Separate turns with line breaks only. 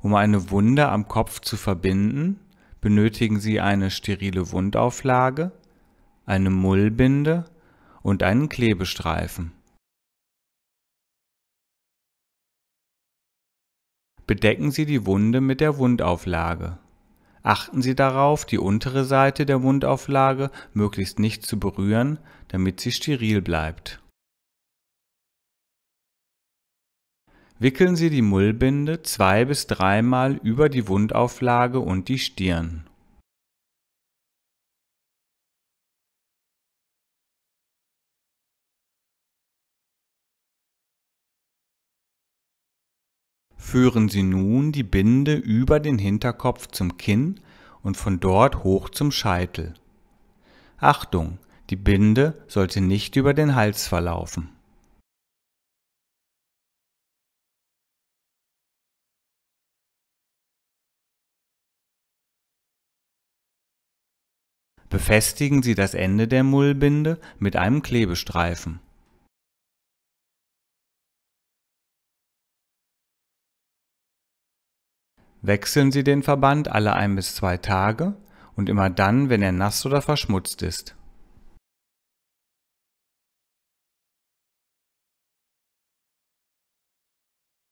Um eine Wunde am Kopf zu verbinden, benötigen Sie
eine sterile Wundauflage, eine Mullbinde und einen Klebestreifen. Bedecken Sie die Wunde mit der Wundauflage. Achten Sie darauf, die untere Seite der Wundauflage möglichst nicht zu berühren, damit sie steril bleibt. wickeln Sie die
Mullbinde zwei- bis dreimal über die Wundauflage und die Stirn. Führen Sie nun die Binde über den Hinterkopf zum Kinn und von dort
hoch zum Scheitel. Achtung, die Binde sollte nicht über den
Hals verlaufen. Befestigen Sie das Ende der Mullbinde mit einem Klebestreifen Wechseln Sie den Verband alle ein bis zwei Tage und immer dann, wenn er nass oder verschmutzt ist